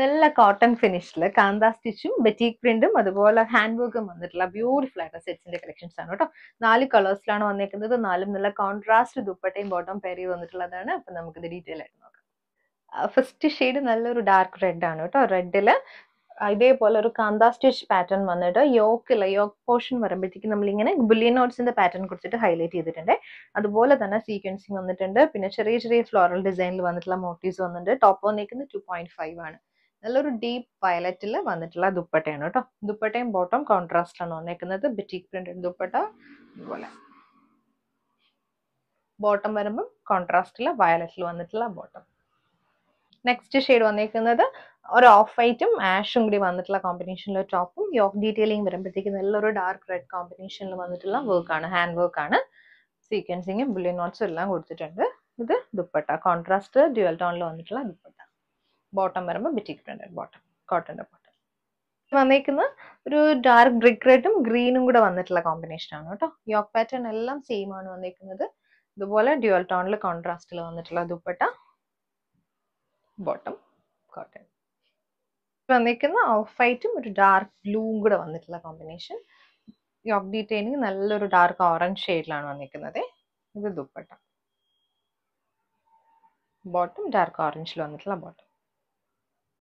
നല്ല കോട്ടൺ ഫിനിഷിൽ കാന്ത സ്റ്റിച്ചും ബെറ്റീക് പ്രിന്റും അതുപോലെ ഹാൻഡ് വർക്കും വന്നിട്ടുള്ള ബ്യൂട്ടിഫുൾ ആയിട്ട് സെറ്റ്സിന്റെ കളക്ഷൻസ് ആണ് കേട്ടോ നാല് കളേഴ്സിലാണ് വന്നേക്കുന്നത് നാലും നല്ല കോൺട്രാസ്റ്റ് ദുപ്പട്ടയും ബോട്ടം പേരി വന്നിട്ടുള്ളതാണ് അപ്പൊ നമുക്ക് ഇത് ഡീറ്റെയിൽ ആയിട്ട് നോക്കാം ഫസ്റ്റ് ഷെയ്ഡ് നല്ലൊരു ഡാർക്ക് റെഡ് ആണ് കേട്ടോ റെഡില് ഇതേപോലെ ഒരു കാന്ത സ്റ്റിച്ച് പാറ്റേൺ വന്നിട്ട് യോക്കില്ല യോക്ക് പോർഷൻ നമ്മൾ നമ്മളിങ്ങനെ ബുല്ലിയൻ നോട്ട്സിന്റെ പാറ്റേൺ കൊടുത്തിട്ട് ഹൈലൈറ്റ് ചെയ്തിട്ടുണ്ട് അതുപോലെ തന്നെ സീക്വൻസിങ് വന്നിട്ടുണ്ട് പിന്നെ ചെറിയ ചെറിയ ഫ്ലോറൽ ഡിസൈനിൽ വന്നിട്ടുള്ള മോട്ടീവ്സ് വന്നിട്ടുണ്ട് ടോപ്പ് വന്നേക്കുന്നത് ടു പോയിന്റ് ഫൈവ് ആണ് നല്ലൊരു ഡീപ്പ് വയലറ്റിൽ വന്നിട്ടുള്ള ദുപ്പട്ടയാണ് കേട്ടോ ദുപ്പട്ടയും ബോട്ടം കോൺട്രാസ്റ്റാണ് വന്നേക്കുന്നത് ബിറ്റിക് പ്രിന്റഡ് ദുപ്പട്ട അതുപോലെ ബോട്ടം വരുമ്പം കോൺട്രാസ്റ്റില് വയലറ്റിൽ വന്നിട്ടുള്ള ബോട്ടം നെക്സ്റ്റ് ഷെയ്ഡ് വന്നിരിക്കുന്നത് ഒരു ഓഫ് വൈറ്റും ആഷും കൂടി വന്നിട്ടുള്ള കോമ്പിനേഷനിലെ ടോപ്പും യോക്ക് ഡീറ്റെയിലിംഗ് വരുമ്പോഴത്തേക്ക് നല്ലൊരു ഡാർക്ക് റെഡ് കോമ്പിനേഷനിൽ വന്നിട്ടുള്ള വർക്കാണ് ഹാൻഡ് വർക്കാണ് സീക്വൻസിങ്ങും ബുള്ളി നോട്ട്സും എല്ലാം കൊടുത്തിട്ടുണ്ട് ഇത് ദുപ്പട്ട കോൺട്രാസ്റ്റ് ഡ്യുവൽ ടോണിൽ വന്നിട്ടുള്ള ദുപ്പട്ട ബോട്ടം വരുമ്പോൾ ബിറ്റിക് പ്രിന്റഡ് ബോട്ടം കോട്ടൻ്റെ ബോട്ടം വന്നേക്കുന്ന ഒരു ഡാർക്ക് ബ്രിക്ക് റെഡും ഗ്രീനും കൂടെ വന്നിട്ടുള്ള കോമ്പിനേഷൻ ആണ് കേട്ടോ യോക്ക് പാറ്റേൺ എല്ലാം സെയിം ആണ് വന്നേക്കുന്നത് ഇതുപോലെ ഡ്യുവൽ ടോണിൽ കോൺട്രാസ്റ്റിൽ വന്നിട്ടുള്ള ദുപ്പട്ട ബോട്ടം കോട്ടൺ വന്നേക്കുന്ന ഓഫ് വൈറ്റും ഒരു ഡാർക്ക് ബ്ലൂവും കൂടെ വന്നിട്ടുള്ള കോമ്പിനേഷൻ യോക്ക് ഡീറ്റെയിനിങ് നല്ലൊരു ഡാർക്ക് ഓറഞ്ച് ഷെയ്ഡിലാണ് വന്നിരിക്കുന്നത് ഇത് ദുപ്പട്ട ബോട്ടം ഡാർക്ക് ഓറഞ്ചിൽ വന്നിട്ടുള്ള ബോട്ടം